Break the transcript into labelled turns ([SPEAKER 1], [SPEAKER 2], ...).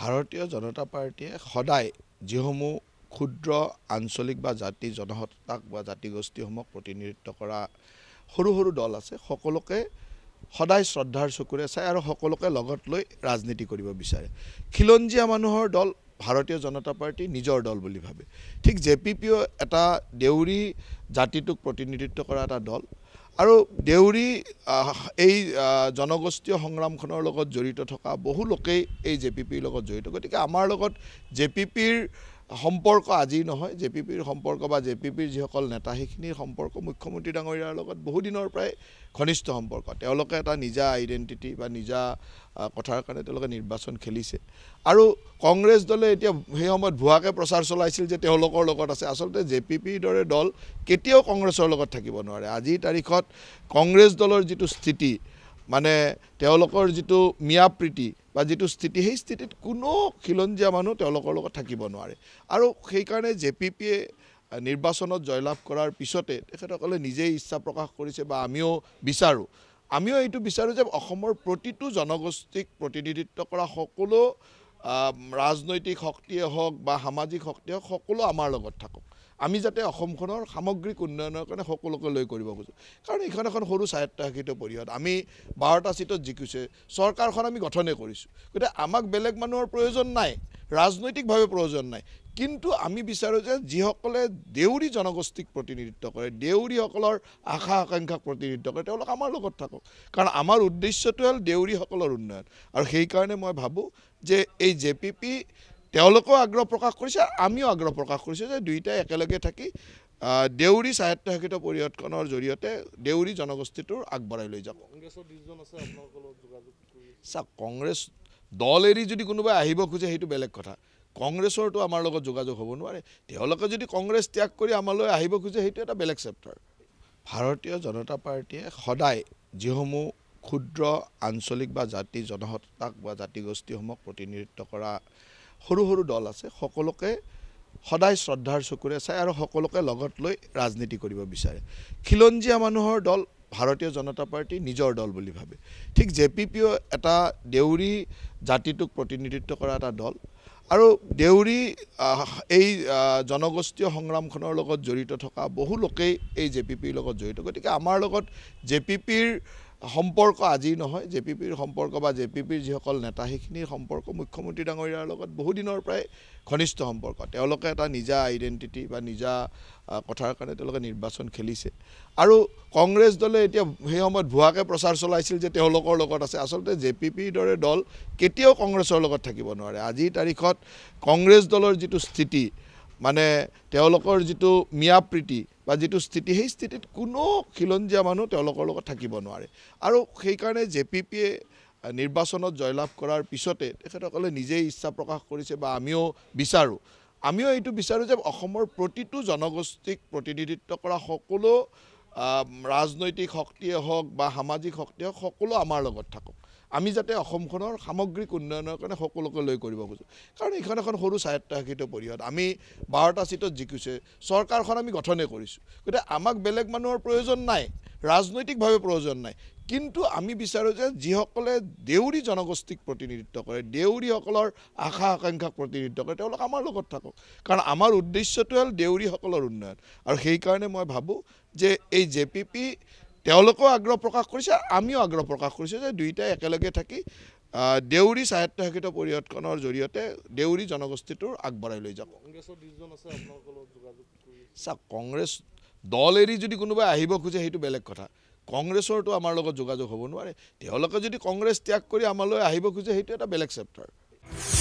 [SPEAKER 1] ভাৰতীয় জনতা পাৰ্টীয়ে সদায় যিসমূহ ক্ষুদ্ৰ আঞ্চলিক বা জাতি জনসত্তাক বা জাতিগোষ্ঠীসমূহক প্ৰতিনিধিত্ব কৰা সৰু সৰু দল আছে সকলোকে সদায় শ্ৰদ্ধাৰ চকুৰে চায় আৰু সকলোকে লগত লৈ ৰাজনীতি কৰিব বিচাৰে খিলঞ্জীয়া মানুহৰ দল ভাৰতীয় জনতা পাৰ্টী নিজৰ দল বুলি ভাবে ঠিক জে পি পিও এটা দেউৰী জাতিটোক প্ৰতিনিধিত্ব কৰা এটা দল আৰু দেউৰী এই জনগোষ্ঠীয় সংগ্ৰামখনৰ লগত জড়িত থকা বহু লোকেই এই জে পি পিৰ লগত জড়িত গতিকে আমাৰ লগত জে পি পিৰ সম্পৰ্ক আজি নহয় জে পি পিৰ সম্পৰ্ক বা জে পি পিৰ যিসকল নেতা সেইখিনিৰ সম্পৰ্ক মুখ্যমন্ত্ৰী ডাঙৰীয়াৰ লগত বহুদিনৰ পৰাই ঘনিষ্ঠ সম্পৰ্ক তেওঁলোকে এটা নিজা আইডেণ্টিটি বা নিজা কথাৰ কাৰণে তেওঁলোকে নিৰ্বাচন খেলিছে আৰু কংগ্ৰেছ দলে এতিয়া সেই সময়ত ভুৱাকৈ প্ৰচাৰ চলাইছিল যে তেওঁলোকৰ লগত আছে আচলতে জে পি পিৰ দৰে দল কেতিয়াও কংগ্ৰেছৰ লগত থাকিব নোৱাৰে আজিৰ তাৰিখত কংগ্ৰেছ দলৰ যিটো স্থিতি মানে তেওঁলোকৰ যিটো মিয়াপ্ৰীতি বা যিটো স্থিতি সেই স্থিতিত কোনো খিলঞ্জীয়া মানুহ তেওঁলোকৰ লগত থাকিব নোৱাৰে আৰু সেইকাৰণে জে পি পিয়ে নিৰ্বাচনত জয়লাভ কৰাৰ পিছতে তেখেতসকলে নিজেই ইচ্ছা প্ৰকাশ কৰিছে বা আমিও বিচাৰোঁ আমিও এইটো বিচাৰোঁ যে অসমৰ প্ৰতিটো জনগোষ্ঠীক প্ৰতিনিধিত্ব কৰা সকলো ৰাজনৈতিক শক্তিয়ে হওক বা সামাজিক শক্তিয়ে হওক সকলো আমাৰ লগত থাকক আমি যাতে অসমখনৰ সামগ্ৰিক উন্নয়নৰ কাৰণে সকলোকে লৈ কৰিব খোজোঁ কাৰণ এইখন এখন সৰু স্বায়ত্তশাসিত পৰিষদ আমি বাৰটা ছিটত জিকিছে চৰকাৰখন আমি গঠনে কৰিছোঁ গতিকে আমাক বেলেগ মানুহৰ প্ৰয়োজন নাই ৰাজনৈতিকভাৱে প্ৰয়োজন নাই কিন্তু আমি বিচাৰোঁ যে যিসকলে দেউৰী জনগোষ্ঠীক প্ৰতিনিধিত্ব কৰে দেউৰীসকলৰ আশা আকাংক্ষাক প্ৰতিনিধিত্ব কৰে তেওঁলোক আমাৰ লগত থাকক কাৰণ আমাৰ উদ্দেশ্যটো হ'ল দেউৰীসকলৰ উন্নয়ন আৰু সেইকাৰণে মই ভাবোঁ যে এই জে পি পি তেওঁলোকেও আগ্ৰহ প্ৰকাশ কৰিছে আমিও আগ্ৰহ প্ৰকাশ কৰিছোঁ যে দুয়োটাই একেলগে থাকি দেউৰী স্বায়ত্তশাসিত পৰিয়দখনৰ জৰিয়তে দেউৰী জনগোষ্ঠীটোৰ আগবঢ়াই লৈ যাব চাওক কংগ্ৰেছ দল এৰি যদি কোনোবাই আহিব খোজে সেইটো বেলেগ কথা কংগ্ৰেছৰটো আমাৰ লগত যোগাযোগ হ'ব নোৱাৰে তেওঁলোকে যদি কংগ্ৰেছ ত্যাগ কৰি আমালৈ আহিব খোজে সেইটো এটা বেলেগ চেপ্টাৰ ভাৰতীয় জনতা পাৰ্টীয়ে সদায় যিসমূহ ক্ষুদ্ৰ আঞ্চলিক বা জাতি জনসত্তাক বা জাতিগোষ্ঠীসমূহক প্ৰতিনিধিত্ব কৰা সৰু সৰু দল আছে সকলোকে সদায় শ্ৰদ্ধাৰ চকুৰে চায় আৰু সকলোকে লগত লৈ ৰাজনীতি কৰিব বিচাৰে খিলঞ্জীয়া মানুহৰ দল ভাৰতীয় জনতা পাৰ্টি নিজৰ দল বুলি ভাবে ঠিক জে পি পিও এটা দেউৰী জাতিটোক প্ৰতিনিধিত্ব কৰা এটা দল আৰু দেউৰী এই জনগোষ্ঠীয় সংগ্ৰামখনৰ লগত জড়িত থকা বহু লোকেই এই জে পি পিৰ লগত জড়িত গতিকে আমাৰ লগত জে পি পিৰ সম্পৰ্ক আজি নহয় জে পি পিৰ সম্পৰ্ক বা জে পি পিৰ যিসকল নেতা সেইখিনিৰ সম্পৰ্ক মুখ্যমন্ত্ৰী ডাঙৰীয়াৰ লগত বহুদিনৰ পৰাই ঘনিষ্ঠ সম্পৰ্ক তেওঁলোকে এটা নিজা আইডেণ্টিটি বা নিজা কথাৰ কাৰণে তেওঁলোকে নিৰ্বাচন খেলিছে আৰু কংগ্ৰেছ দলে এতিয়া সেই সময়ত ভুৱাকৈ প্ৰচাৰ চলাইছিল যে তেওঁলোকৰ লগত আছে আচলতে জে পি পিৰ দৰে দল কেতিয়াও কংগ্ৰেছৰ লগত থাকিব নোৱাৰে আজিৰ তাৰিখত কংগ্ৰেছ দলৰ যিটো স্থিতি মানে তেওঁলোকৰ যিটো মিয়াপ্ৰীতি বা যিটো স্থিতি সেই স্থিতিত কোনো খিলঞ্জীয়া মানুহ তেওঁলোকৰ লগত থাকিব নোৱাৰে আৰু সেইকাৰণে জে পি পিয়ে নিৰ্বাচনত জয়লাভ কৰাৰ পিছতে তেখেতসকলে নিজেই ইচ্ছা প্ৰকাশ কৰিছে বা আমিও বিচাৰোঁ আমিও এইটো বিচাৰোঁ যে অসমৰ প্ৰতিটো জনগোষ্ঠীক প্ৰতিনিধিত্ব কৰা সকলো ৰাজনৈতিক শক্তিয়ে হওক বা সামাজিক শক্তিয়ে হওক সকলো আমাৰ লগত থাকক আমি যাতে অসমখনৰ সামগ্ৰিক উন্নয়নৰ কাৰণে সকলোকে লৈ কৰিব খোজোঁ কাৰণ এইখন এখন সৰু স্বায়ত্তশাসিত পৰিষদ আমি বাৰটা ছিটত জিকিছে চৰকাৰখন আমি গঠনে কৰিছোঁ গতিকে আমাক বেলেগ মানুহৰ প্ৰয়োজন নাই ৰাজনৈতিকভাৱে প্ৰয়োজন নাই কিন্তু আমি বিচাৰোঁ যে যিসকলে দেউৰী জনগোষ্ঠীক প্ৰতিনিধিত্ব কৰে দেউৰীসকলৰ আশা আকাংক্ষাক প্ৰতিনিধিত্ব কৰে তেওঁলোক আমাৰ লগত থাকক কাৰণ আমাৰ উদ্দেশ্যটো হ'ল দেউৰীসকলৰ উন্নয়ন আৰু সেইকাৰণে মই ভাবোঁ যে এই জে পি পি তেওঁলোকেও আগ্ৰহ প্ৰকাশ কৰিছে আমিও আগ্ৰহ প্ৰকাশ কৰিছোঁ যে দুয়োটাই একেলগে থাকি দেউৰী স্বায়ত্তশাসিত পৰিৱৰ্তনৰ জৰিয়তে দেউৰী জনগোষ্ঠীটোৰ আগবঢ়াই লৈ যাব চাওক কংগ্ৰেছ দল এৰি যদি কোনোবাই আহিব খোজে সেইটো বেলেগ কথা কংগ্ৰেছৰটো আমাৰ লগত যোগাযোগ হ'ব নোৱাৰে তেওঁলোকে যদি কংগ্ৰেছ ত্যাগ কৰি আমালৈ আহিব খোজে সেইটো এটা বেলেগ চেপ্তাৰ